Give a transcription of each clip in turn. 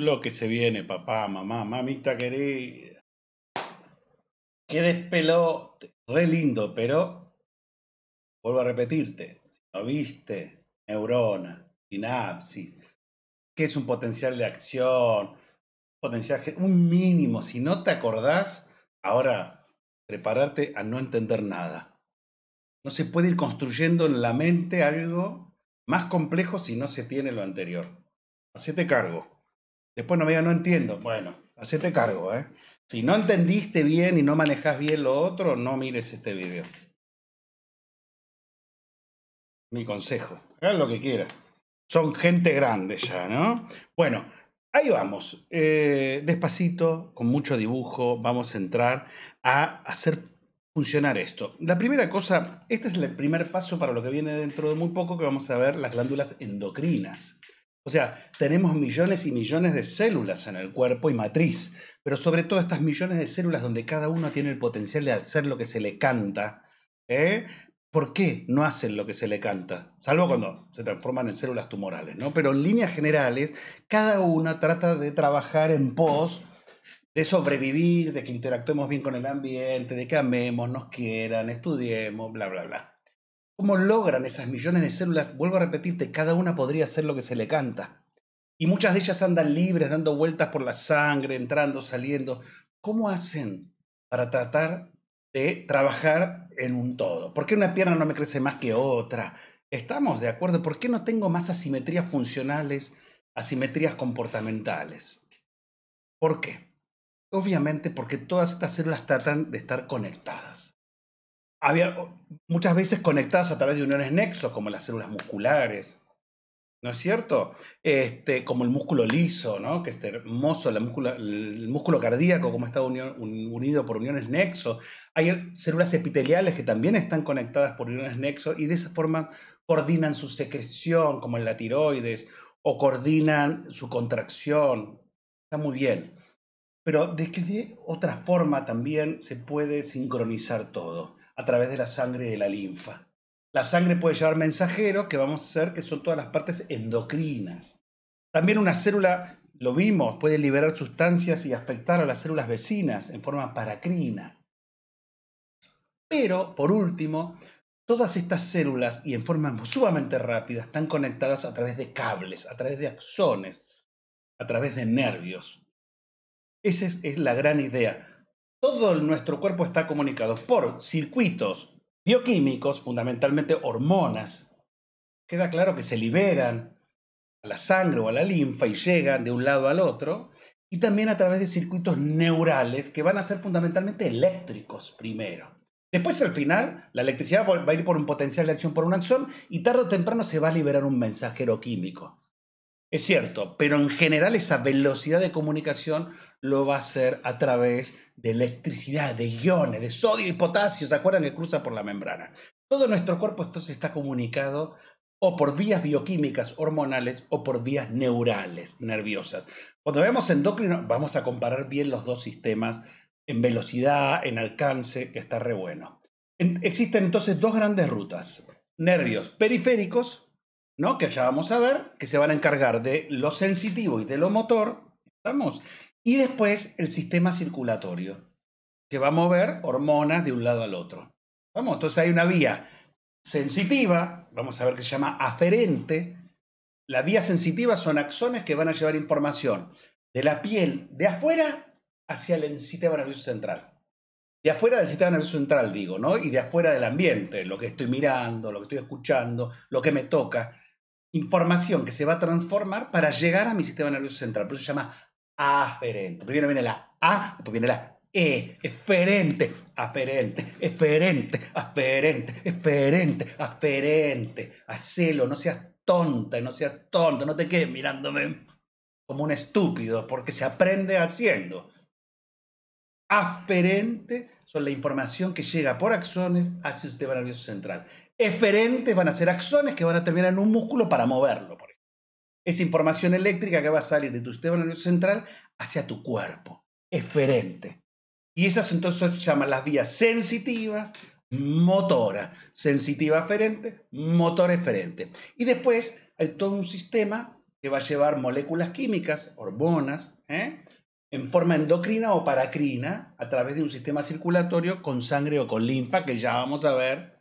lo que se viene, papá, mamá, mamita querida. Qué despelote, re lindo, pero vuelvo a repetirte, si no viste neurona, sinapsis, que es un potencial de acción, potencial, un mínimo, si no te acordás, ahora prepararte a no entender nada. No se puede ir construyendo en la mente algo más complejo si no se tiene lo anterior. Hacete cargo. Después no me digan, no entiendo. Bueno, hacete cargo, ¿eh? Si no entendiste bien y no manejas bien lo otro, no mires este video. Mi consejo, hagan lo que quieran. Son gente grande ya, ¿no? Bueno, Ahí vamos, eh, despacito, con mucho dibujo, vamos a entrar a hacer funcionar esto. La primera cosa, este es el primer paso para lo que viene dentro de muy poco, que vamos a ver las glándulas endocrinas. O sea, tenemos millones y millones de células en el cuerpo y matriz, pero sobre todo estas millones de células donde cada uno tiene el potencial de hacer lo que se le canta. ¿eh? ¿Por qué no hacen lo que se le canta? Salvo cuando se transforman en células tumorales, ¿no? Pero en líneas generales, cada una trata de trabajar en pos de sobrevivir, de que interactuemos bien con el ambiente, de que amemos, nos quieran, estudiemos, bla, bla, bla. ¿Cómo logran esas millones de células? Vuelvo a repetirte, cada una podría hacer lo que se le canta. Y muchas de ellas andan libres, dando vueltas por la sangre, entrando, saliendo. ¿Cómo hacen para tratar de trabajar en un todo? ¿Por qué una pierna no me crece más que otra? ¿Estamos de acuerdo? ¿Por qué no tengo más asimetrías funcionales, asimetrías comportamentales? ¿Por qué? Obviamente porque todas estas células tratan de estar conectadas había muchas veces conectadas a través de uniones nexos, como las células musculares, ¿no es cierto? Este, como el músculo liso, ¿no? Que es este hermoso, el músculo cardíaco, como está unido por uniones nexo. Hay células epiteliales que también están conectadas por uniones nexo y de esa forma coordinan su secreción, como en la tiroides, o coordinan su contracción. Está muy bien. Pero de que otra forma también se puede sincronizar todo a través de la sangre y de la linfa. La sangre puede llevar mensajeros, que vamos a hacer que son todas las partes endocrinas. También una célula, lo vimos, puede liberar sustancias y afectar a las células vecinas en forma paracrina. Pero, por último, todas estas células, y en forma sumamente rápida, están conectadas a través de cables, a través de axones, a través de nervios. Esa es la gran idea todo nuestro cuerpo está comunicado por circuitos bioquímicos, fundamentalmente hormonas. Queda claro que se liberan a la sangre o a la linfa y llegan de un lado al otro, y también a través de circuitos neurales que van a ser fundamentalmente eléctricos primero. Después al final, la electricidad va a ir por un potencial de acción por una acción y tarde o temprano se va a liberar un mensajero químico. Es cierto, pero en general esa velocidad de comunicación lo va a hacer a través de electricidad, de iones, de sodio y potasio, ¿se acuerdan que cruza por la membrana? Todo nuestro cuerpo entonces está comunicado o por vías bioquímicas hormonales o por vías neurales, nerviosas. Cuando vemos endocrino, vamos a comparar bien los dos sistemas en velocidad, en alcance, que está re bueno. existen entonces dos grandes rutas, nervios periféricos ¿no? Que allá vamos a ver, que se van a encargar de lo sensitivo y de lo motor, ¿estamos? Y después el sistema circulatorio, que va a mover hormonas de un lado al otro. Vamos, entonces hay una vía sensitiva, vamos a ver que se llama aferente. La vía sensitiva son axones que van a llevar información de la piel de afuera hacia el sistema nervioso central. De afuera del sistema nervioso central, digo, ¿no? Y de afuera del ambiente, lo que estoy mirando, lo que estoy escuchando, lo que me toca información que se va a transformar para llegar a mi sistema nervioso central. Por eso se llama aferente. Primero viene la A, después viene la E. Eferente, aferente, eferente, aferente, eferente, aferente. Hacelo, no seas tonta, no seas tonto, no te quedes mirándome como un estúpido, porque se aprende haciendo. Aferente son la información que llega por axones hacia el sistema nervioso central eferentes van a ser axones que van a terminar en un músculo para moverlo, por información eléctrica que va a salir de tu sistema nervioso central hacia tu cuerpo, eferente. Y esas entonces se llaman las vías sensitivas, motoras, sensitiva aferente, motor eferente. Y después hay todo un sistema que va a llevar moléculas químicas, hormonas, ¿eh? en forma endocrina o paracrina, a través de un sistema circulatorio con sangre o con linfa, que ya vamos a ver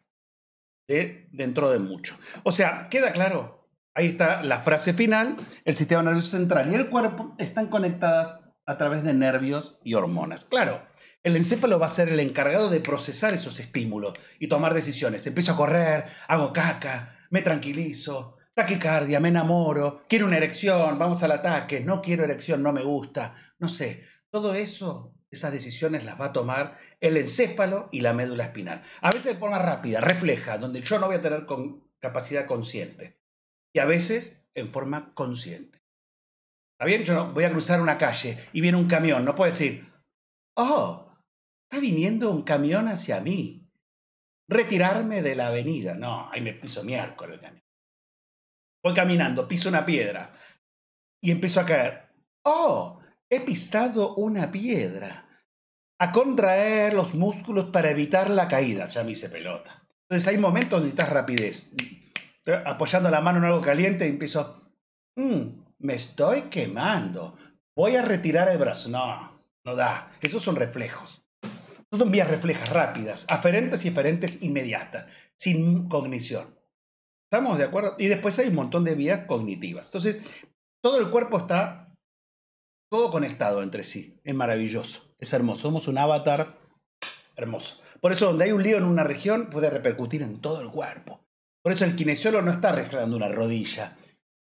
dentro de mucho. O sea, queda claro. Ahí está la frase final. El sistema nervioso central y el cuerpo están conectadas a través de nervios y hormonas. Claro, el encéfalo va a ser el encargado de procesar esos estímulos y tomar decisiones. Empiezo a correr, hago caca, me tranquilizo, taquicardia, me enamoro, quiero una erección, vamos al ataque, no quiero erección, no me gusta, no sé. Todo eso esas decisiones las va a tomar el encéfalo y la médula espinal. A veces de forma rápida, refleja, donde yo no voy a tener capacidad consciente. Y a veces en forma consciente. ¿Está bien? Yo voy a cruzar una calle y viene un camión. No puedo decir, oh, está viniendo un camión hacia mí. Retirarme de la avenida. No, ahí me piso mi arco el camión. Voy caminando, piso una piedra y empiezo a caer. Oh, He pisado una piedra. A contraer los músculos para evitar la caída. Ya me hice pelota. Entonces hay momentos donde estás rapidez. Estoy apoyando la mano en algo caliente y empiezo. Mm, me estoy quemando. Voy a retirar el brazo. No, no da. Esos son reflejos. son vías reflejas rápidas, aferentes y aferentes inmediatas, sin cognición. ¿Estamos de acuerdo? Y después hay un montón de vías cognitivas. Entonces, todo el cuerpo está todo conectado entre sí. Es maravilloso, es hermoso. Somos un avatar hermoso. Por eso donde hay un lío en una región puede repercutir en todo el cuerpo. Por eso el kinesiólogo no está arreglando una rodilla.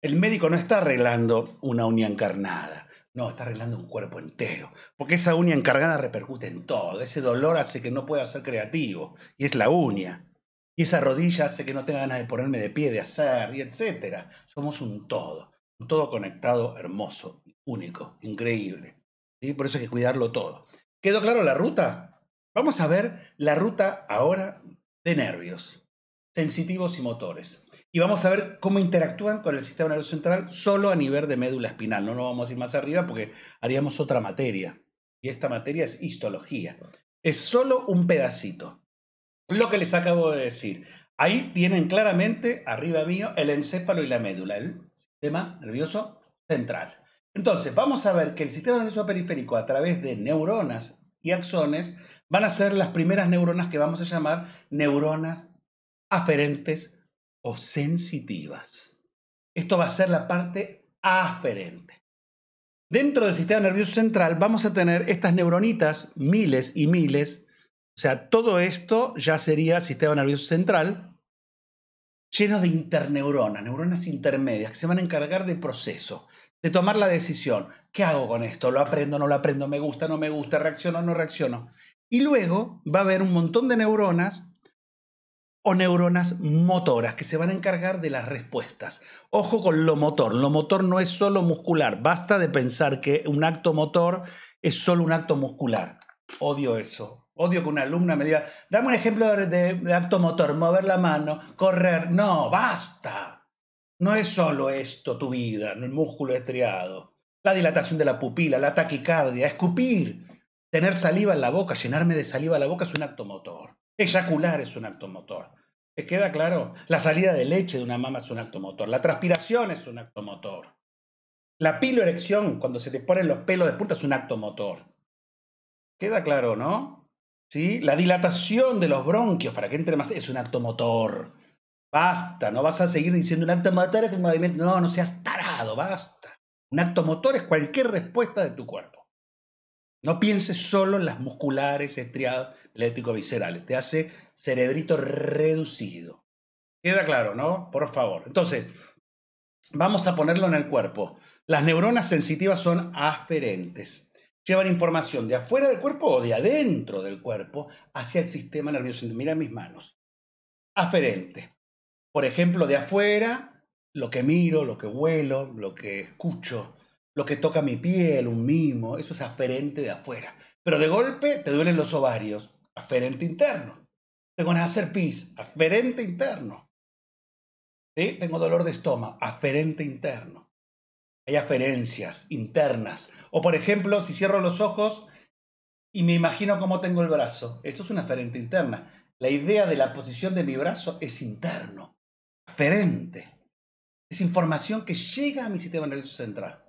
El médico no está arreglando una uña encarnada. No, está arreglando un cuerpo entero. Porque esa uña encargada repercute en todo. Ese dolor hace que no pueda ser creativo. Y es la uña. Y esa rodilla hace que no tenga ganas de ponerme de pie, de hacer, y etc. Somos un todo todo conectado, hermoso, único, increíble. Por eso hay que cuidarlo todo. ¿Quedó claro la ruta? Vamos a ver la ruta ahora de nervios, sensitivos y motores. Y vamos a ver cómo interactúan con el sistema nervioso central solo a nivel de médula espinal. No nos vamos a ir más arriba porque haríamos otra materia. Y esta materia es histología. Es solo un pedacito. Lo que les acabo de decir. Ahí tienen claramente, arriba mío, el encéfalo y la médula, ¿eh? sistema nervioso central. Entonces, vamos a ver que el sistema nervioso periférico a través de neuronas y axones van a ser las primeras neuronas que vamos a llamar neuronas aferentes o sensitivas. Esto va a ser la parte aferente. Dentro del sistema nervioso central vamos a tener estas neuronitas, miles y miles. O sea, todo esto ya sería sistema nervioso central, llenos de interneuronas, neuronas intermedias, que se van a encargar de proceso, de tomar la decisión. ¿Qué hago con esto? ¿Lo aprendo, no lo aprendo? ¿Me gusta, no me gusta? ¿Reacciono, no reacciono? Y luego va a haber un montón de neuronas o neuronas motoras que se van a encargar de las respuestas. Ojo con lo motor, lo motor no es solo muscular, basta de pensar que un acto motor es solo un acto muscular. Odio eso, Odio que una alumna me diga, dame un ejemplo de, acto motor, mover la mano, correr. No, basta. No es solo esto tu vida, el músculo estriado. La dilatación de la pupila, la taquicardia, escupir, tener saliva en la boca, llenarme de saliva en la boca es un acto motor. Ejacular es un acto motor. ¿Les queda claro? La salida de leche de una mama es un acto motor. La transpiración es un acto motor. La piloerección, cuando se te ponen los pelos de punta, es un acto motor. ¿Queda claro, no? La dilatación de los bronquios para que entre más es un acto motor. Basta, no vas a seguir diciendo un acto motor es un movimiento. No, no seas tarado, basta. Un acto motor es cualquier respuesta de tu cuerpo. No pienses solo en las musculares, estriadas, eléctricos viscerales Te hace cerebrito reducido. Queda claro, ¿no? Por favor. Entonces, vamos a ponerlo en el cuerpo. Las neuronas sensitivas son aferentes llevan información de afuera del cuerpo o de adentro del cuerpo hacia el sistema nervioso. Mira mis manos. Aferente. Por ejemplo, de afuera, lo que miro, lo que vuelo, lo que escucho, lo que toca mi piel, un mimo, eso es aferente de afuera. Pero de golpe te duelen los ovarios, aferente interno. Tengo una a hacer pis, aferente interno. Tengo dolor de estómago, aferente interno hay aferencias internas. O por ejemplo, si cierro los ojos y me imagino cómo tengo el brazo. Esto es una aferente interna. La idea de la posición de mi brazo es interno, aferente. Es información que llega a mi sistema nervioso central,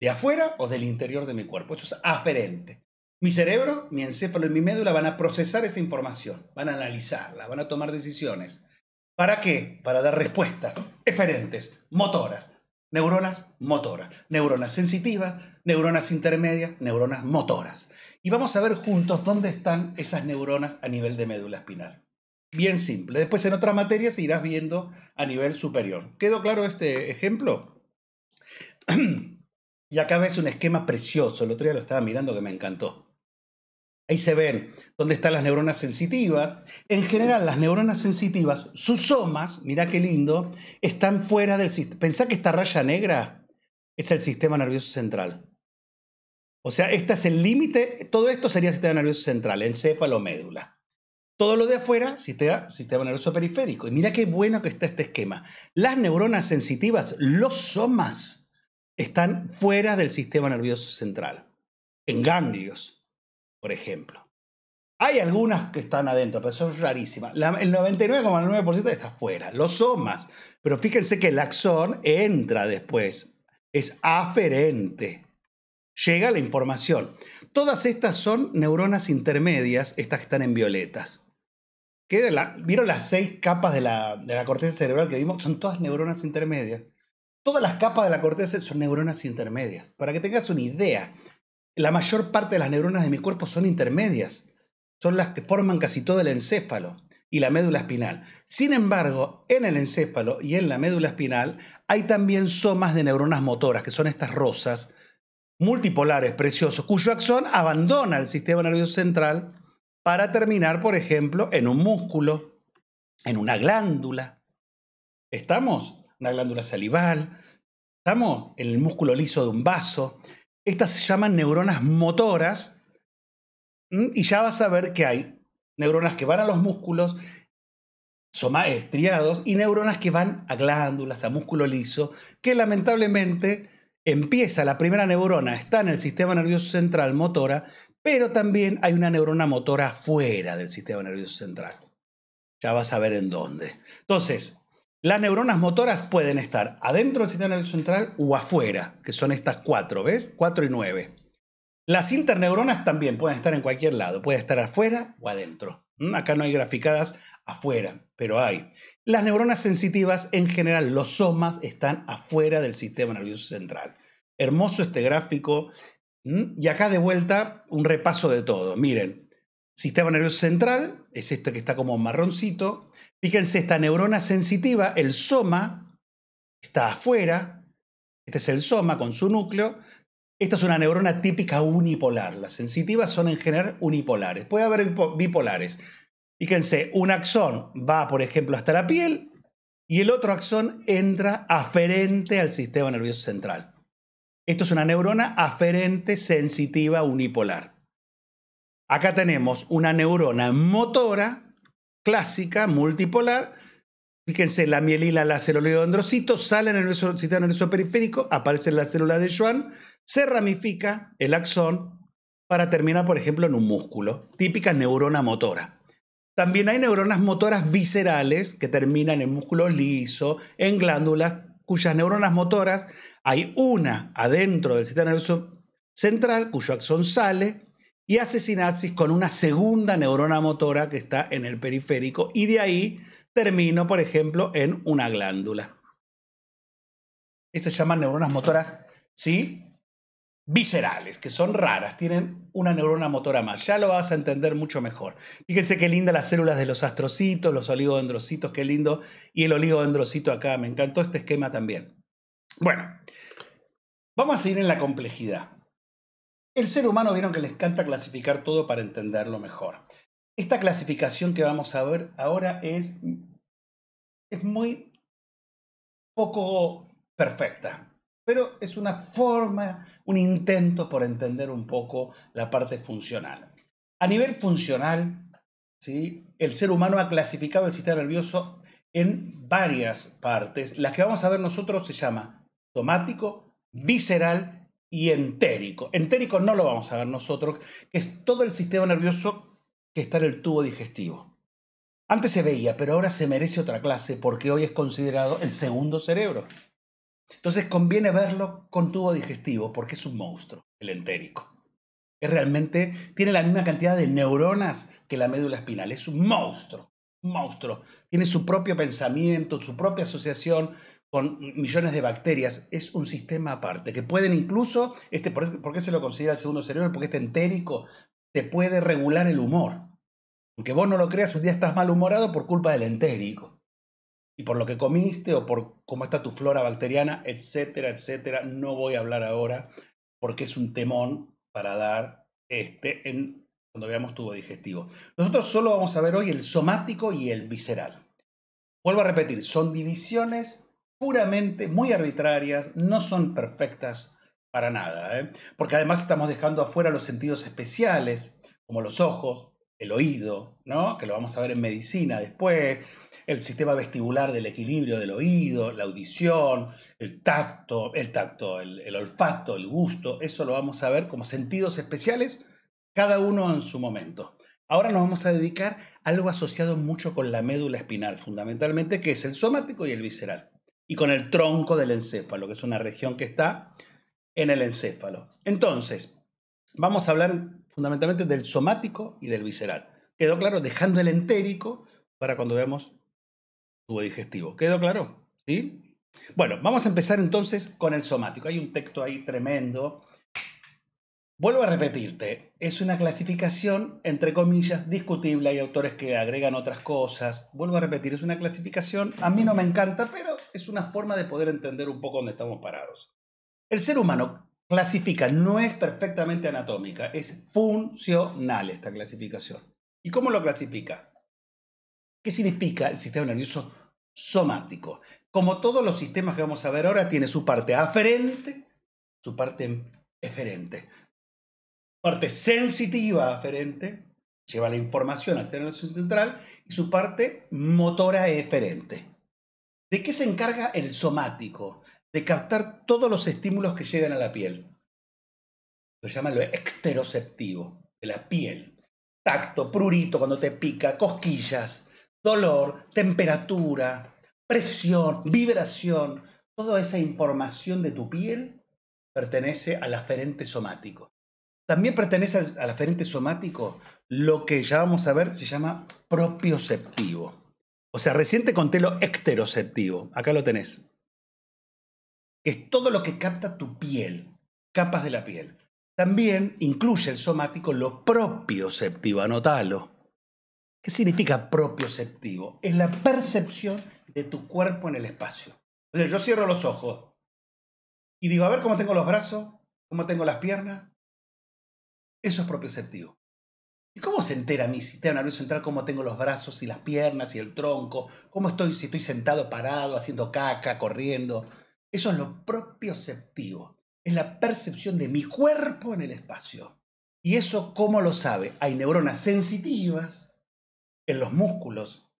de afuera o del interior de mi cuerpo. Esto es aferente. Mi cerebro, mi encéfalo y mi médula van a procesar esa información, van a analizarla, van a tomar decisiones. ¿Para qué? Para dar respuestas eferentes, motoras, neuronas motoras, neuronas sensitivas, neuronas intermedias, neuronas motoras. Y vamos a ver juntos dónde están esas neuronas a nivel de médula espinal. Bien simple. Después en otra materia se irás viendo a nivel superior. ¿Quedó claro este ejemplo? y acá ves un esquema precioso. El otro día lo estaba mirando que me encantó. Ahí se ven dónde están las neuronas sensitivas. En general, las neuronas sensitivas, sus somas, mirá qué lindo, están fuera del sistema. Pensá que esta raya negra es el sistema nervioso central. O sea, este es el límite, todo esto sería sistema nervioso central, encéfalo, médula. Todo lo de afuera, sistema, sistema nervioso periférico. Y mira qué bueno que está este esquema. Las neuronas sensitivas, los somas, están fuera del sistema nervioso central, en ganglios por ejemplo. Hay algunas que están adentro, pero son rarísimas. el 99,9% está afuera. lo somas. Pero fíjense que el axón entra después. Es aferente. Llega la información. Todas estas son neuronas intermedias, estas que están en violetas. la, ¿Vieron las seis capas de la, de la corteza cerebral que vimos? Son todas neuronas intermedias. Todas las capas de la corteza son neuronas intermedias. Para que tengas una idea la mayor parte de las neuronas de mi cuerpo son intermedias, son las que forman casi todo el encéfalo y la médula espinal. Sin embargo, en el encéfalo y en la médula espinal hay también somas de neuronas motoras, que son estas rosas multipolares preciosos, cuyo axón abandona el sistema nervioso central para terminar, por ejemplo, en un músculo, en una glándula. ¿Estamos? en Una glándula salival. ¿Estamos? En el músculo liso de un vaso. Estas se llaman neuronas motoras y ya vas a ver que hay neuronas que van a los músculos, son y neuronas que van a glándulas, a músculo liso, que lamentablemente empieza la primera neurona, está en el sistema nervioso central motora, pero también hay una neurona motora fuera del sistema nervioso central. Ya vas a ver en dónde. Entonces, las neuronas motoras pueden estar adentro del sistema nervioso central o afuera, que son estas cuatro, ¿ves? Cuatro y nueve. Las interneuronas también pueden estar en cualquier lado, puede estar afuera o adentro. Acá no hay graficadas afuera, pero hay. Las neuronas sensitivas, en general, los somas están afuera del sistema nervioso central. Hermoso este gráfico. Y acá de vuelta un repaso de todo. Miren, Sistema nervioso central, es esto que está como marroncito. Fíjense, esta neurona sensitiva, el soma, está afuera. Este es el soma con su núcleo. Esta es una neurona típica unipolar. Las sensitivas son en general unipolares. Puede haber bipolares. Fíjense, un axón va, por ejemplo, hasta la piel y el otro axón entra aferente al sistema nervioso central. Esto es una neurona aferente sensitiva unipolar. Acá tenemos una neurona motora clásica, multipolar. Fíjense, la mielila, la celulodendrocito, sale en el sistema nervioso periférico, aparece en la célula de Schwann, se ramifica el axón para terminar, por ejemplo, en un músculo. Típica neurona motora. También hay neuronas motoras viscerales que terminan en músculo liso, en glándulas, cuyas neuronas motoras hay una adentro del sistema nervioso central, cuyo axón sale, y hace sinapsis con una segunda neurona motora que está en el periférico y de ahí termino, por ejemplo, en una glándula. Estas se llaman neuronas motoras, ¿sí? Viscerales, que son raras, tienen una neurona motora más. Ya lo vas a entender mucho mejor. Fíjense qué lindas las células de los astrocitos, los oligodendrocitos, qué lindo. Y el oligodendrocito acá, me encantó este esquema también. Bueno, vamos a seguir en la complejidad. El ser humano vieron que les encanta clasificar todo para entenderlo mejor. Esta clasificación que vamos a ver ahora es, es muy poco perfecta, pero es una forma, un intento por entender un poco la parte funcional. A nivel funcional, ¿sí? el ser humano ha clasificado el sistema nervioso en varias partes. Las que vamos a ver nosotros se llama somático, visceral y entérico. Entérico no lo vamos a ver nosotros, que es todo el sistema nervioso que está en el tubo digestivo. Antes se veía, pero ahora se merece otra clase porque hoy es considerado el segundo cerebro. Entonces conviene verlo con tubo digestivo porque es un monstruo, el entérico. Es realmente, tiene la misma cantidad de neuronas que la médula espinal, es un monstruo, un monstruo. Tiene su propio pensamiento, su propia asociación, con millones de bacterias, es un sistema aparte, que pueden incluso, este, ¿por qué se lo considera el segundo cerebro? Porque este entérico te puede regular el humor. Aunque vos no lo creas, un día estás malhumorado por culpa del entérico. Y por lo que comiste o por cómo está tu flora bacteriana, etcétera, etcétera. No voy a hablar ahora porque es un temón para dar este en, cuando veamos tubo digestivo. Nosotros solo vamos a ver hoy el somático y el visceral. Vuelvo a repetir, son divisiones puramente muy arbitrarias, no son perfectas para nada, ¿eh? porque además estamos dejando afuera los sentidos especiales, como los ojos, el oído, ¿no? que lo vamos a ver en medicina después, el sistema vestibular del equilibrio del oído, la audición, el tacto, el tacto, el, el olfato, el gusto, eso lo vamos a ver como sentidos especiales, cada uno en su momento. Ahora nos vamos a dedicar a algo asociado mucho con la médula espinal, fundamentalmente, que es el somático y el visceral y con el tronco del encéfalo, que es una región que está en el encéfalo. Entonces, vamos a hablar fundamentalmente del somático y del visceral. ¿Quedó claro? Dejando el entérico para cuando veamos tubo digestivo. ¿Quedó claro? ¿Sí? Bueno, vamos a empezar entonces con el somático. Hay un texto ahí tremendo Vuelvo a repetirte, es una clasificación, entre comillas, discutible, hay autores que agregan otras cosas. Vuelvo a repetir, es una clasificación, a mí no me encanta, pero es una forma de poder entender un poco dónde estamos parados. El ser humano clasifica, no es perfectamente anatómica, es funcional esta clasificación. ¿Y cómo lo clasifica? ¿Qué significa el sistema nervioso somático? Como todos los sistemas que vamos a ver ahora, tiene su parte aferente, su parte eferente parte sensitiva aferente, lleva la información al sistema central, y su parte motora eferente. ¿De qué se encarga el somático? De captar todos los estímulos que llegan a la piel. Lo llaman lo exteroceptivo, de la piel. Tacto, prurito cuando te pica, cosquillas, dolor, temperatura, presión, vibración. Toda esa información de tu piel pertenece al aferente somático también pertenece al, aferente somático lo que ya vamos a ver se llama propioceptivo. O sea, reciente conté lo exteroceptivo. Acá lo tenés. Es todo lo que capta tu piel, capas de la piel. También incluye el somático lo propioceptivo, anótalo. ¿Qué significa propioceptivo? Es la percepción de tu cuerpo en el espacio. O sea, yo cierro los ojos y digo, a ver cómo tengo los brazos, cómo tengo las piernas, eso es propioceptivo. ¿Y cómo se entera mi sistema nervioso central cómo tengo los brazos y las piernas y el tronco? ¿Cómo estoy si estoy sentado, parado, haciendo caca, corriendo? Eso es lo propioceptivo. Es la percepción de mi cuerpo en el espacio. ¿Y eso cómo lo sabe? Hay neuronas sensitivas en los músculos.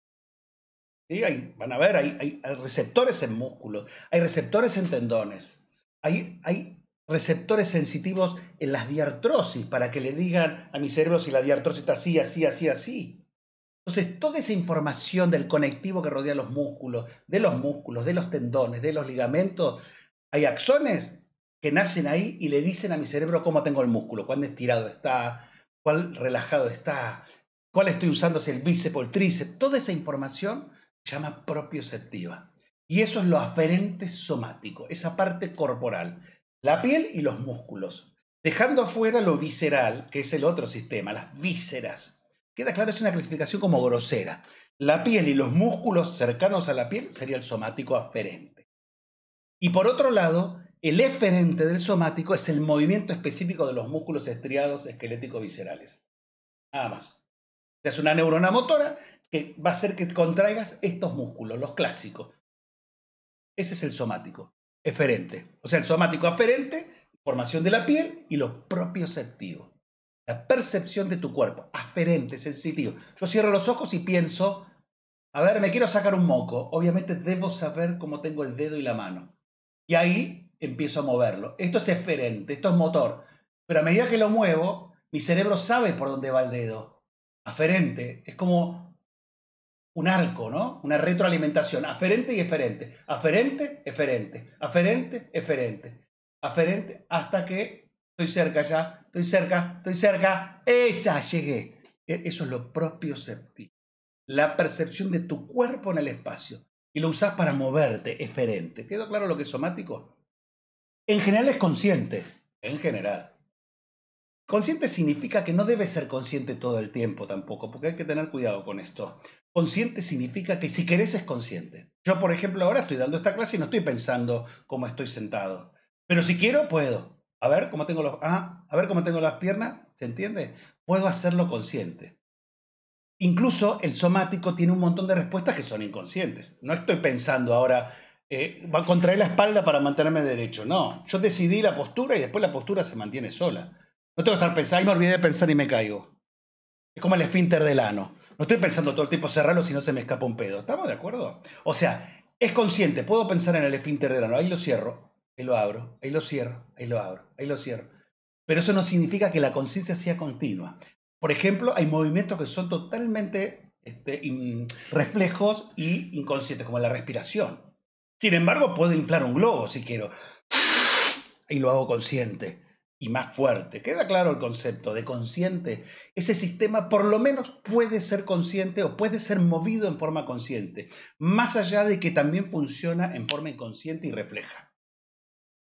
van a ver, hay, receptores en músculos, hay receptores en tendones, hay receptores sensitivos en las diartrosis para que le digan a mi cerebro si la diartrosis está así, así, así, así. Entonces, toda esa información del conectivo que rodea los músculos, de los músculos, de los tendones, de los ligamentos, hay axones que nacen ahí y le dicen a mi cerebro cómo tengo el músculo, cuán estirado está, cuál relajado está, cuál estoy usando, si el bíceps o el tríceps. Toda esa información se llama propioceptiva. Y eso es lo aferente somático, esa parte corporal la piel y los músculos, dejando afuera lo visceral, que es el otro sistema, las vísceras. Queda claro, es una clasificación como grosera. La piel y los músculos cercanos a la piel sería el somático aferente. Y por otro lado, el eferente del somático es el movimiento específico de los músculos estriados esquelético-viscerales. Nada más. Es una neurona motora que va a hacer que contraigas estos músculos, los clásicos. Ese es el somático eferente. O sea, el somático aferente, formación de la piel y los propios La percepción de tu cuerpo, aferente, sensitivo. Yo cierro los ojos y pienso, a ver, me quiero sacar un moco. Obviamente debo saber cómo tengo el dedo y la mano. Y ahí empiezo a moverlo. Esto es eferente, esto es motor. Pero a medida que lo muevo, mi cerebro sabe por dónde va el dedo. Aferente. Es como un arco, ¿no? Una retroalimentación, aferente y eferente, aferente, eferente, aferente, eferente, aferente, hasta que estoy cerca ya, estoy cerca, estoy cerca, esa, llegué. E, eso es lo propio propioceptivo, la percepción de tu cuerpo en el espacio y lo usas para moverte, eferente. ¿Quedó claro lo que es somático? En general es consciente, en general. Consciente significa que no debe ser consciente todo el tiempo tampoco, porque hay que tener cuidado con esto. Consciente significa que si querés es consciente. Yo, por ejemplo, ahora estoy dando esta clase y no estoy pensando cómo estoy sentado. Pero si quiero, puedo. A ver cómo tengo los. Ah, a ver cómo tengo las piernas. ¿Se entiende? Puedo hacerlo consciente. Incluso el somático tiene un montón de respuestas que son inconscientes. No estoy pensando ahora, eh, va a contraer la espalda para mantenerme derecho. No, yo decidí la postura y después la postura se mantiene sola. No tengo que estar pensando, ahí me olvidé de pensar y me caigo. Es como el esfínter del ano. No estoy pensando todo el tiempo cerrarlo si no se me escapa un pedo. ¿Estamos de acuerdo? O sea, es consciente, puedo pensar en el esfínter del ano. Ahí lo cierro, ahí lo abro, ahí lo cierro, ahí lo abro, ahí lo cierro. Pero eso no significa que la conciencia sea continua. Por ejemplo, hay movimientos que son totalmente este, reflejos y inconscientes, como la respiración. Sin embargo, puedo inflar un globo si quiero. Y lo hago consciente y más fuerte. Queda claro el concepto de consciente. Ese sistema por lo menos puede ser consciente o puede ser movido en forma consciente, más allá de que también funciona en forma inconsciente y refleja.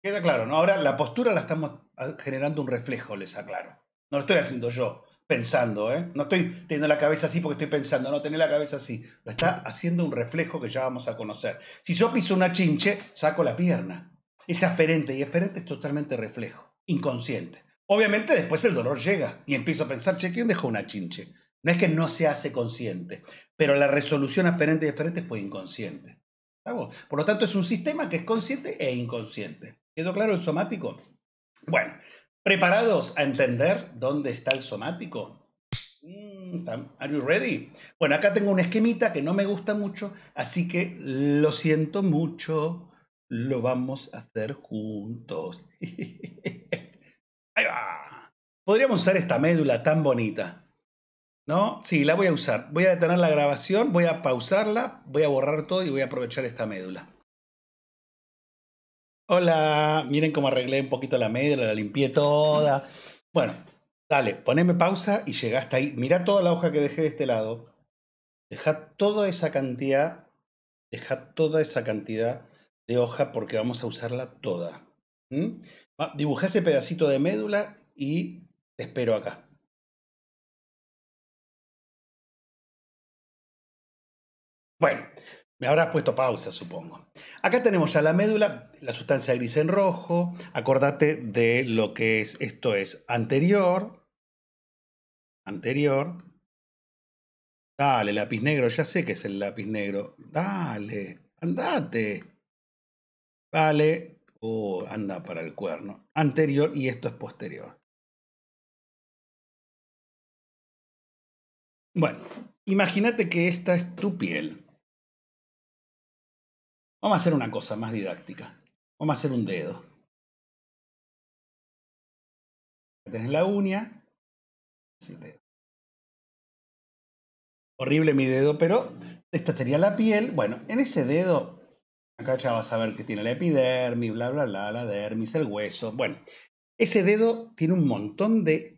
Queda claro, ¿no? Ahora la postura la estamos ah, generando un reflejo, les aclaro. No lo estoy haciendo yo pensando, ¿eh? No estoy teniendo la cabeza así porque estoy pensando, no, tener la cabeza así. Lo está haciendo un reflejo que ya vamos a conocer. Si yo piso una chinche, saco la pierna. Es aferente y aferente es totalmente reflejo inconsciente. Obviamente después el dolor llega y empiezo a pensar, che, ¿quién dejó una chinche? No es que no se hace consciente, pero la resolución aferente y diferente fue inconsciente. Por lo tanto, es un sistema que es consciente e inconsciente. ¿Quedó claro el somático? Bueno, ¿preparados a entender dónde está el somático? Mm, ¿Are you ready? Bueno, acá tengo un esquemita que no me gusta mucho, así que lo siento mucho. Lo vamos a hacer juntos. Podríamos usar esta médula tan bonita. ¿No? Sí, la voy a usar. Voy a detener la grabación, voy a pausarla, voy a borrar todo y voy a aprovechar esta médula. Hola, miren cómo arreglé un poquito la médula, la limpié toda. Bueno, dale, poneme pausa y llega hasta ahí. Mirá toda la hoja que dejé de este lado. Deja toda esa cantidad, deja toda esa cantidad de hoja porque vamos a usarla toda. Dibujá ese pedacito de médula y te espero acá. Bueno, me habrás puesto pausa, supongo. Acá tenemos ya la médula, la sustancia gris en rojo. Acordate de lo que es, esto es anterior. Anterior. Dale, lápiz negro, ya sé que es el lápiz negro. Dale, andate. Vale. Oh, anda para el cuerno. Anterior y esto es posterior. Bueno, imagínate que esta es tu piel. Vamos a hacer una cosa más didáctica. Vamos a hacer un dedo. Tienes la uña. Horrible mi dedo, pero esta sería la piel. Bueno, en ese dedo, acá ya vas a ver que tiene la epidermis, bla, bla, bla, la dermis, el hueso. Bueno, ese dedo tiene un montón de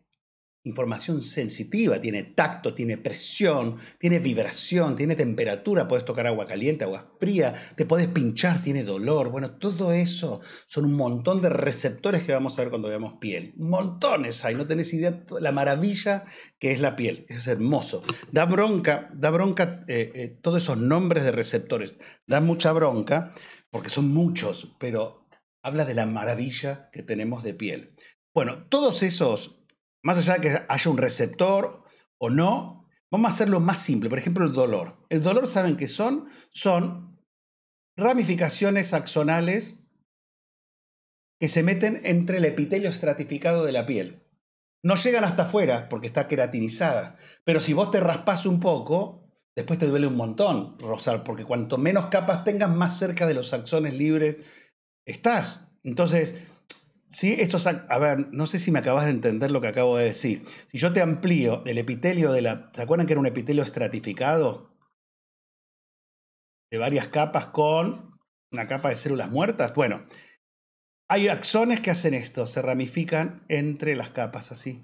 información sensitiva, tiene tacto, tiene presión, tiene vibración, tiene temperatura, puedes tocar agua caliente, agua fría, te puedes pinchar, tiene dolor. Bueno, todo eso son un montón de receptores que vamos a ver cuando veamos piel. Montones hay, no tenés idea la maravilla que es la piel. Es hermoso. Da bronca, da bronca eh, eh, todos esos nombres de receptores. Da mucha bronca porque son muchos, pero habla de la maravilla que tenemos de piel. Bueno, todos esos más allá de que haya un receptor o no, vamos a hacerlo más simple. Por ejemplo, el dolor. El dolor, ¿saben qué son? Son ramificaciones axonales que se meten entre el epitelio estratificado de la piel. No llegan hasta afuera porque está queratinizada, pero si vos te raspás un poco, después te duele un montón rozar, porque cuanto menos capas tengas, más cerca de los axones libres estás. Entonces, ¿Sí? Esto a, ver, no sé si me acabas de entender lo que acabo de decir. Si yo te amplío el epitelio de la... ¿Se acuerdan que era un epitelio estratificado? De varias capas con una capa de células muertas. Bueno, hay axones que hacen esto, se ramifican entre las capas así.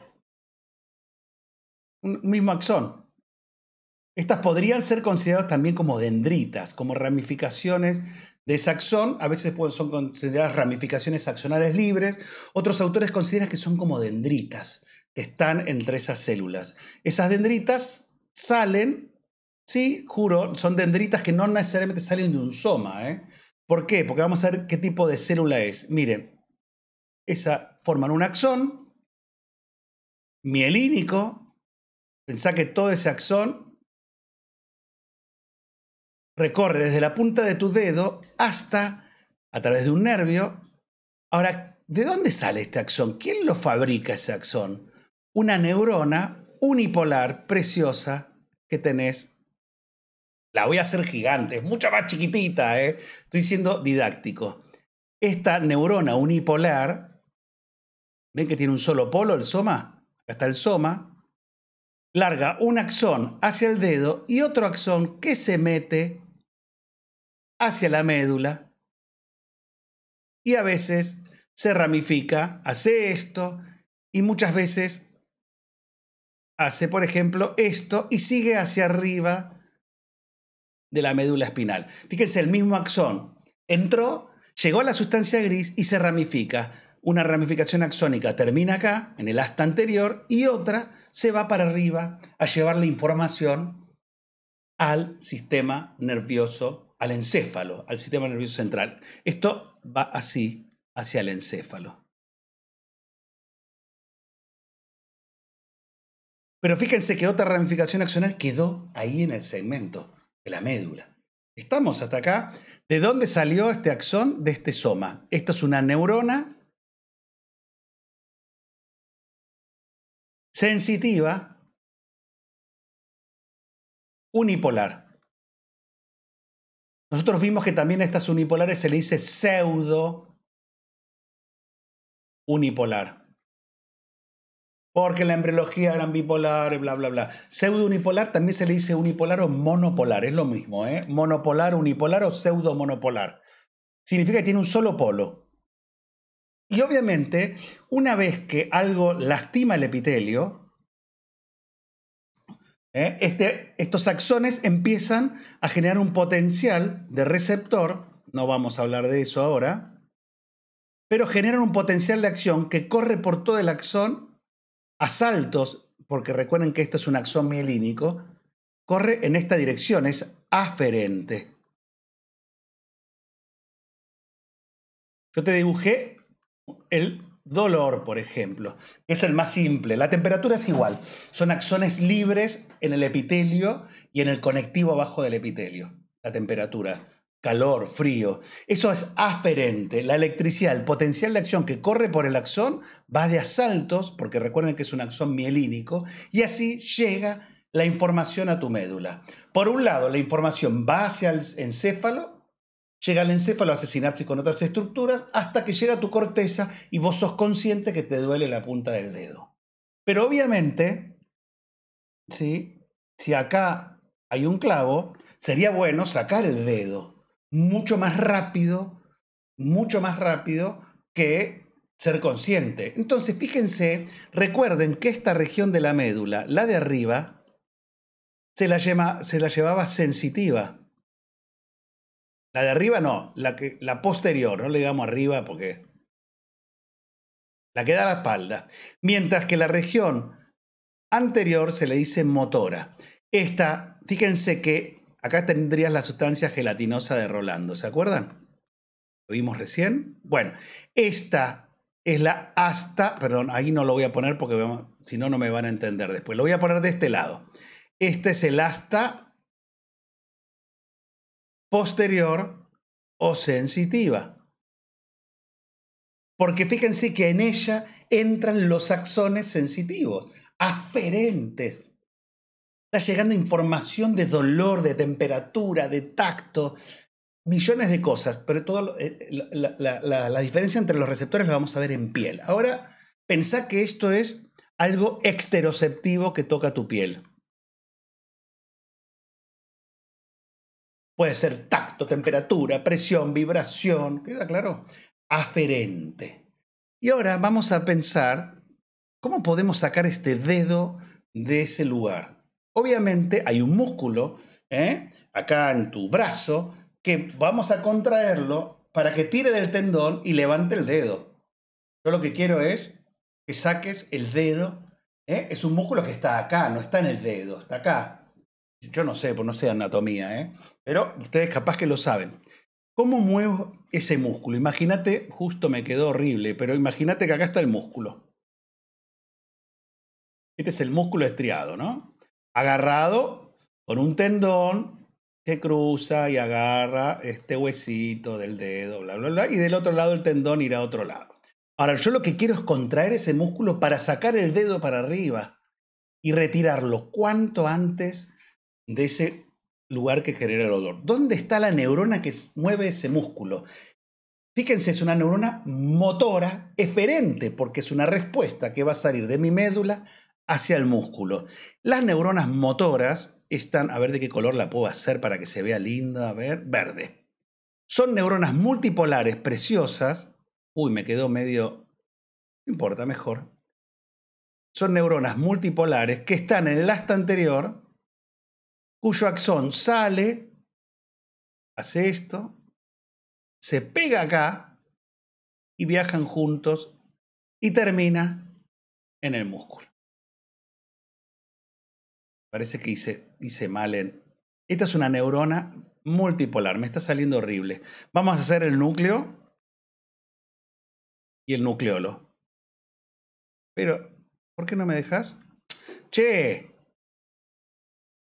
Un mismo axón. Estas podrían ser consideradas también como dendritas, como ramificaciones de ese axón, a veces son consideradas ramificaciones axonales libres, otros autores consideran que son como dendritas que están entre esas células. Esas dendritas salen, sí, juro, son dendritas que no necesariamente salen de un soma. ¿eh? ¿Por qué? Porque vamos a ver qué tipo de célula es. Miren, esa forman un axón mielínico. Pensá que todo ese axón recorre desde la punta de tu dedo hasta a través de un nervio. Ahora, ¿de dónde sale este axón? ¿Quién lo fabrica ese axón? Una neurona unipolar preciosa que tenés. La voy a hacer gigante, es mucho más chiquitita, ¿eh? estoy siendo didáctico. Esta neurona unipolar, ven que tiene un solo polo, el soma, acá está el soma, larga un axón hacia el dedo y otro axón que se mete hacia la médula y a veces se ramifica, hace esto y muchas veces hace, por ejemplo, esto y sigue hacia arriba de la médula espinal. Fíjense, el mismo axón entró, llegó a la sustancia gris y se ramifica. Una ramificación axónica termina acá, en el asta anterior, y otra se va para arriba a llevar la información al sistema nervioso al encéfalo, al sistema nervioso central. Esto va así hacia el encéfalo. Pero fíjense que otra ramificación axonal quedó ahí en el segmento de la médula. Estamos hasta acá. ¿De dónde salió este axón? De este soma. Esto es una neurona sensitiva unipolar. Nosotros vimos que también a estas unipolares se le dice pseudo unipolar. Porque la embriología eran bipolares, bla, bla, bla. Pseudo unipolar también se le dice unipolar o monopolar, es lo mismo, ¿eh? Monopolar, unipolar o pseudo monopolar. Significa que tiene un solo polo. Y obviamente, una vez que algo lastima el epitelio, ¿Eh? este, estos axones empiezan a generar un potencial de receptor, no vamos a hablar de eso ahora, pero generan un potencial de acción que corre por todo el axón a saltos, porque recuerden que esto es un axón mielínico, corre en esta dirección, es aferente. Yo te dibujé el Dolor, por ejemplo, que es el más simple. La temperatura es igual. Son axones libres en el epitelio y en el conectivo abajo del epitelio. La temperatura, calor, frío. Eso es aferente. La electricidad, el potencial de acción que corre por el axón va de asaltos, porque recuerden que es un axón mielínico, y así llega la información a tu médula. Por un lado, la información va hacia el encéfalo Llega al encéfalo, hace sinapsis con otras estructuras, hasta que llega a tu corteza y vos sos consciente que te duele la punta del dedo. Pero obviamente, ¿sí? si acá hay un clavo, sería bueno sacar el dedo mucho más rápido, mucho más rápido que ser consciente. Entonces, fíjense, recuerden que esta región de la médula, la de arriba, se la, se la llevaba sensitiva. La de arriba no, la, que, la posterior, no le digamos arriba porque... La que da la espalda. Mientras que la región anterior se le dice motora. Esta, fíjense que acá tendrías la sustancia gelatinosa de Rolando, ¿se acuerdan? ¿Lo vimos recién? Bueno, esta es la asta, perdón, ahí no lo voy a poner porque si no, no me van a entender después. Lo voy a poner de este lado. Este es el asta posterior o sensitiva. Porque fíjense que en ella entran los axones sensitivos, aferentes. Está llegando información de dolor, de temperatura, de tacto, millones de cosas, pero todo, eh, la, la, diferencia entre los receptores la vamos a ver en piel. Ahora, pensá que esto es algo exteroceptivo que toca tu piel. Puede ser tacto, temperatura, presión, vibración, ¿queda claro? Aferente. Y ahora vamos a pensar cómo podemos sacar este dedo de ese lugar. Obviamente hay un músculo ¿eh? acá en tu brazo que vamos a contraerlo para que tire del tendón y levante el dedo. Yo lo que quiero es que saques el dedo. ¿eh? Es un músculo que está acá, no está en el dedo, está acá yo no sé, pues no sé anatomía, ¿eh? pero ustedes capaz que lo saben. ¿Cómo muevo ese músculo? Imagínate, justo me quedó horrible, pero imagínate que acá está el músculo. Este es el músculo estriado, ¿no? Agarrado con un tendón que cruza y agarra este huesito del dedo, bla, bla, bla, y del otro lado el tendón irá a otro lado. Ahora, yo lo que quiero es contraer ese músculo para sacar el dedo para arriba y retirarlo cuanto antes de ese lugar que genera el olor. ¿Dónde está la neurona que mueve ese músculo? Fíjense, es una neurona motora eferente, porque es una respuesta que va a salir de mi médula hacia el músculo. Las neuronas motoras están, a ver de qué color la puedo hacer para que se vea linda, a ver, verde. Son neuronas multipolares preciosas. Uy, me quedó medio... No importa, mejor. Son neuronas multipolares que están en la asta anterior cuyo axón sale, hace esto, se pega acá y viajan juntos y termina en el músculo. Parece que hice, mal en... Esta es una neurona multipolar, me está saliendo horrible. Vamos a hacer el núcleo y el nucleolo. Pero, ¿por qué no me dejas? Che,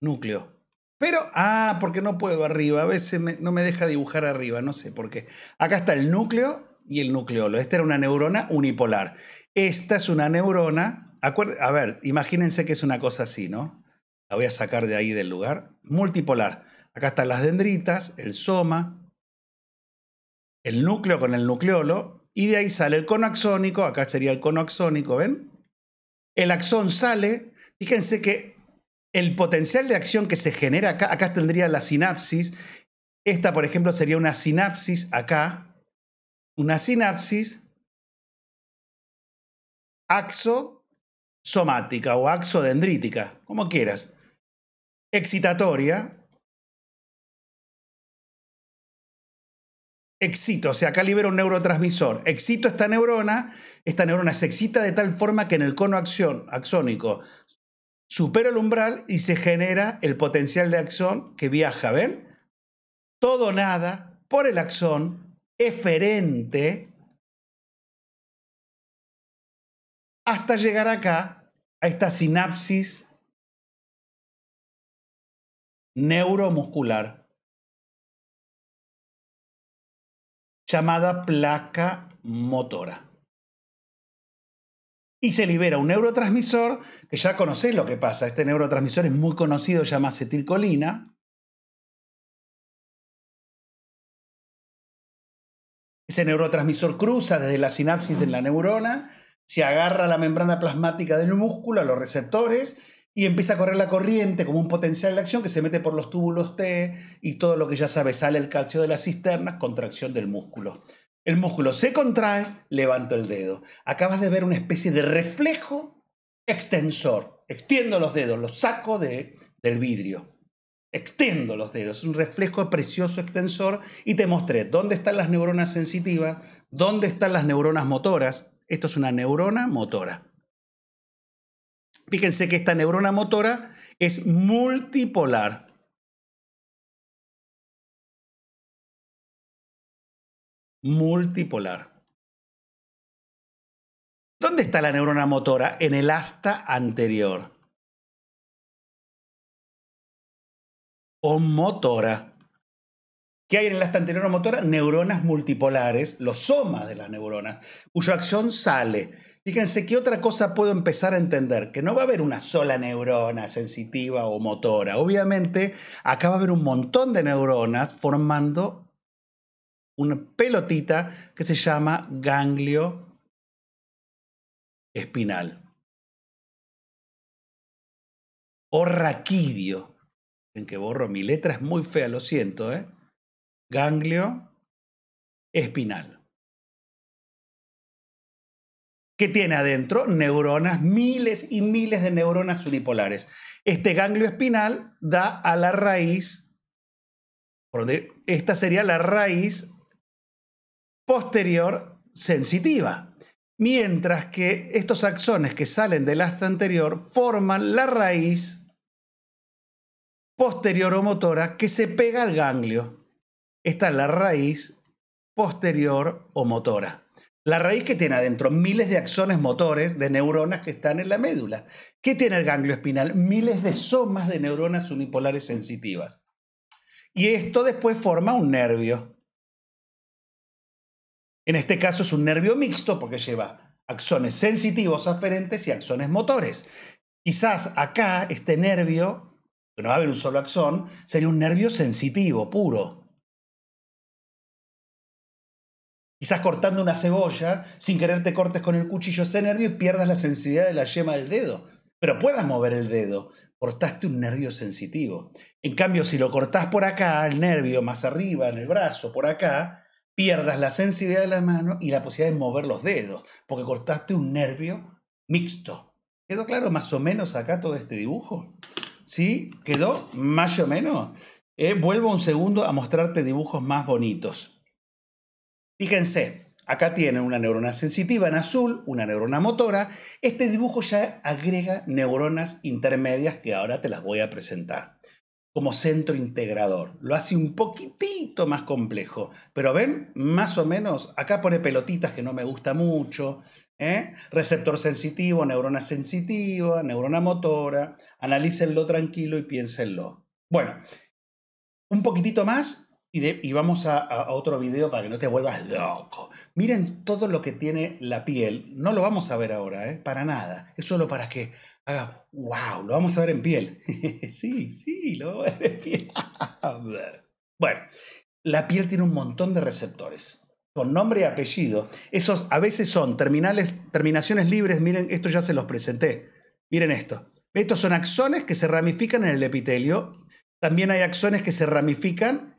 núcleo. Pero, ah, porque no puedo arriba, a veces no me deja dibujar arriba, no sé por qué. Acá está el núcleo y el nucleolo. Esta era una neurona unipolar. Esta es una neurona, a ver, imagínense que es una cosa así, ¿no? La voy a sacar de ahí del lugar. Multipolar. Acá están las dendritas, el soma, el núcleo con el nucleolo, y de ahí sale el cono axónico, acá sería el cono axónico, ¿ven? El axón sale, fíjense que el potencial de acción que se genera acá, acá tendría la sinapsis. Esta, por ejemplo, sería una sinapsis acá. Una sinapsis axosomática o axodendrítica, como quieras. Excitatoria. Exito, o sea, acá libera un neurotransmisor. Excito esta neurona, esta neurona se excita de tal forma que en el cono acción axónico supera el umbral y se genera el potencial de axón que viaja, ¿ven? Todo nada por el axón eferente hasta llegar acá a esta sinapsis neuromuscular llamada placa motora y se libera un neurotransmisor, que ya conocéis lo que pasa, este neurotransmisor es muy conocido, se llama acetilcolina. Ese neurotransmisor cruza desde la sinapsis de la neurona, se agarra a la membrana plasmática del músculo, a los receptores, y empieza a correr la corriente como un potencial de acción que se mete por los túbulos T y todo lo que ya sabes, sale el calcio de las cisternas, contracción del músculo. El músculo se contrae, levanto el dedo. Acabas de ver una especie de reflejo extensor. Extiendo los dedos, los saco del vidrio. Extiendo los dedos, un reflejo precioso extensor y te mostré dónde están las neuronas sensitivas, dónde están las neuronas motoras. Esto es una neurona motora. Fíjense que esta neurona motora es multipolar. multipolar. ¿Dónde está la neurona motora? En el asta anterior. O motora. ¿Qué hay en el asta anterior o motora? Neuronas multipolares, los somas de las neuronas, cuya acción sale. Fíjense qué otra cosa puedo empezar a entender, que no va a haber una sola neurona sensitiva o motora. Obviamente, acá va a haber un montón de neuronas formando una pelotita que se llama ganglio espinal. O raquidio. En que borro mi letra es muy fea, lo siento, ¿eh? Ganglio espinal. que tiene adentro? Neuronas, miles y miles de neuronas unipolares. Este ganglio espinal da a la raíz, esta sería la raíz posterior sensitiva, mientras que estos axones que salen del asta anterior forman la raíz posterior o motora que se pega al ganglio. Esta es la raíz posterior o motora. La raíz que tiene adentro miles de axones motores de neuronas que están en la médula. ¿Qué tiene el ganglio espinal? Miles de somas de neuronas unipolares sensitivas. Y esto después forma un nervio. En este caso es un nervio mixto porque lleva axones sensitivos aferentes y axones motores. Quizás acá este nervio, que no va a haber un solo axón, sería un nervio sensitivo, puro. Quizás cortando una cebolla, sin querer te cortes con el cuchillo ese nervio y pierdas la sensibilidad de la yema del dedo. Pero puedas mover el dedo, cortaste un nervio sensitivo. En cambio, si lo cortás por acá, el nervio más arriba, en el brazo, por acá, pierdas la sensibilidad de la mano y la posibilidad de mover los dedos, porque cortaste un nervio mixto. ¿Quedó claro más o menos acá todo este dibujo? ¿Sí? ¿Quedó más o menos? Eh, vuelvo un segundo a mostrarte dibujos más bonitos. Fíjense, acá tiene una neurona sensitiva en azul, una neurona motora. Este dibujo ya agrega neuronas intermedias que ahora te las voy a presentar como centro integrador. Lo hace un poquitito más complejo. Pero ven, más o menos, acá pone pelotitas que no me gusta mucho. ¿eh? Receptor sensitivo, neurona sensitiva, neurona motora. Analícenlo tranquilo y piénsenlo. Bueno, un poquitito más y, vamos a, otro video para que no te vuelvas loco. Miren todo lo que tiene la piel. No lo vamos a ver ahora, ¿eh? para nada. Es solo para que haga, wow, lo vamos a ver en piel. sí, sí, lo vamos a ver en piel. bueno, la piel tiene un montón de receptores con nombre y apellido. Esos a veces son terminales, terminaciones libres. Miren, esto ya se los presenté. Miren esto. Estos son axones que se ramifican en el epitelio. También hay axones que se ramifican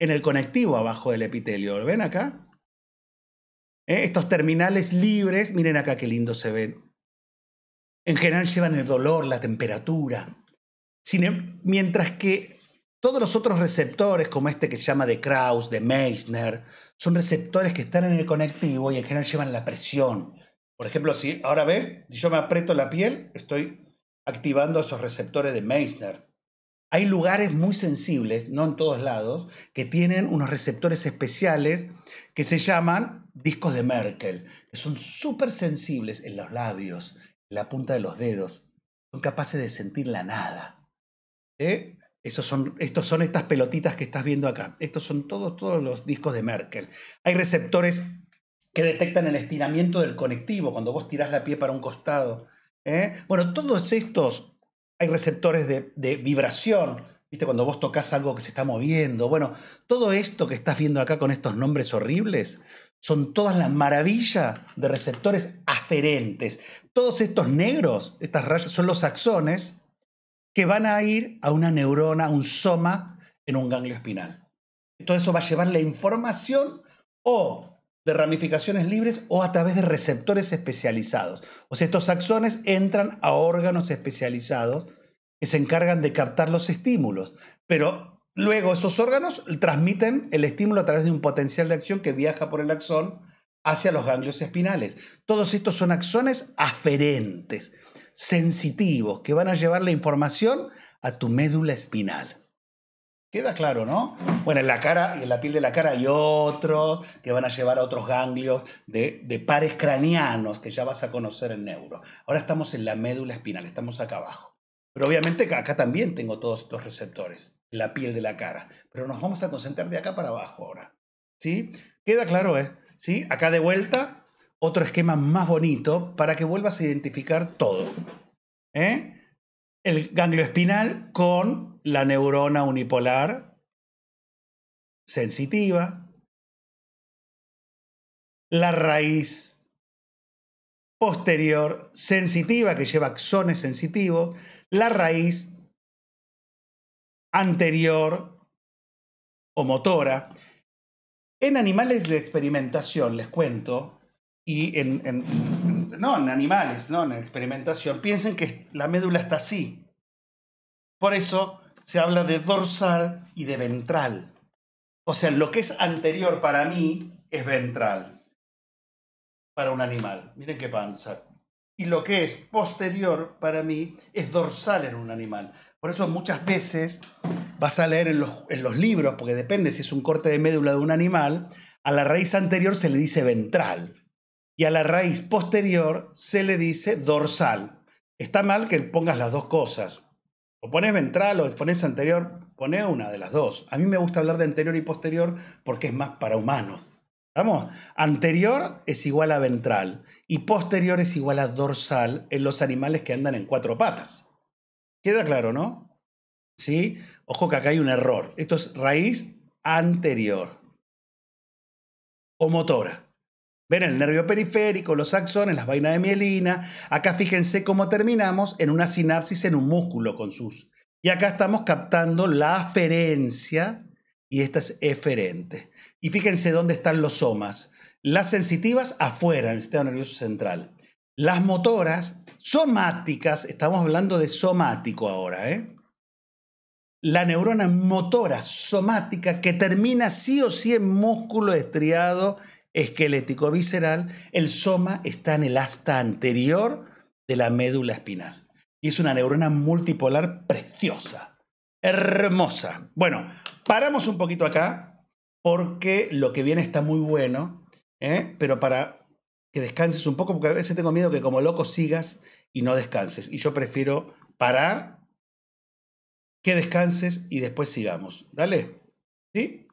en el conectivo abajo del epitelio. ¿Lo ven acá? ¿Eh? Estos terminales libres, miren acá qué lindo se ven. En general llevan el dolor, la temperatura. Em, mientras que todos los otros receptores, como este que se llama de Krauss, de Meissner, son receptores que están en el conectivo y en general llevan la presión. Por ejemplo, si ahora ves, si yo me aprieto la piel, estoy activando esos receptores de Meissner. Hay lugares muy sensibles, no en todos lados, que tienen unos receptores especiales que se llaman discos de Merkel, que son súper sensibles en los labios, la punta de los dedos. Son capaces de sentir la nada. ¿Eh? Esos son, estos son estas pelotitas que estás viendo acá. Estos son todos, todos los discos de Merkel. Hay receptores que detectan el estiramiento del conectivo cuando vos tirás la pie para un costado. ¿Eh? Bueno, todos estos hay receptores de vibración ¿Viste? Cuando vos tocas algo que se está moviendo. Bueno, todo esto que estás viendo acá con estos nombres horribles son todas las maravillas de receptores aferentes. Todos estos negros, estas rayas, son los axones que van a ir a una neurona, a un soma en un ganglio espinal. Todo eso va a llevar la información o de ramificaciones libres o a través de receptores especializados. O sea, estos axones entran a órganos especializados que se encargan de captar los estímulos, pero luego esos órganos transmiten el estímulo a través de un potencial de acción que viaja por el axón hacia los ganglios espinales. Todos estos son axones aferentes, sensitivos, que van a llevar la información a tu médula espinal. Queda claro, ¿no? Bueno, en la cara y en la piel de la cara hay otros que van a llevar a otros ganglios de, de pares craneanos que ya vas a conocer en neuro. Ahora estamos en la médula espinal, estamos acá abajo. Pero obviamente acá también tengo todos estos receptores, la piel de la cara. Pero nos vamos a concentrar de acá para abajo ahora. ¿Sí? Queda claro, ¿eh? ¿Sí? Acá de vuelta, otro esquema más bonito para que vuelvas a identificar todo. ¿Eh? El ganglio espinal con la neurona unipolar sensitiva, la raíz posterior sensitiva que lleva axones sensitivos, la raíz anterior o motora. En animales de experimentación, les cuento, y en, no en animales, no en experimentación, piensen que la médula está así. Por eso se habla de dorsal y de ventral. O sea, lo que es anterior para mí es ventral para un animal. Miren qué panza y lo que es posterior para mí es dorsal en un animal. Por eso muchas veces vas a leer en los, libros, porque depende si es un corte de médula de un animal, a la raíz anterior se le dice ventral y a la raíz posterior se le dice dorsal. Está mal que pongas las dos cosas. O pones ventral o pones anterior, pone una de las dos. A mí me gusta hablar de anterior y posterior porque es más para humanos. ¿Vamos? Anterior es igual a ventral y posterior es igual a dorsal en los animales que andan en cuatro patas. ¿Queda claro, no? ¿Sí? Ojo que acá hay un error. Esto es raíz anterior o motora. Ven el nervio periférico, los axones, las vainas de mielina. Acá fíjense cómo terminamos en una sinapsis en un músculo con sus. Y acá estamos captando la aferencia y esta es eferente. Y fíjense dónde están los somas. Las sensitivas afuera, en el sistema nervioso central. Las motoras somáticas, estamos hablando de somático ahora, ¿eh? La neurona motora somática que termina sí o sí en músculo estriado esquelético visceral, el soma está en el asta anterior de la médula espinal. Y es una neurona multipolar preciosa, hermosa. Bueno, paramos un poquito acá porque lo que viene está muy bueno, ¿eh? pero para que descanses un poco, porque a veces tengo miedo que como loco sigas y no descanses. Y yo prefiero parar, que descanses y después sigamos. Dale. ¿Sí?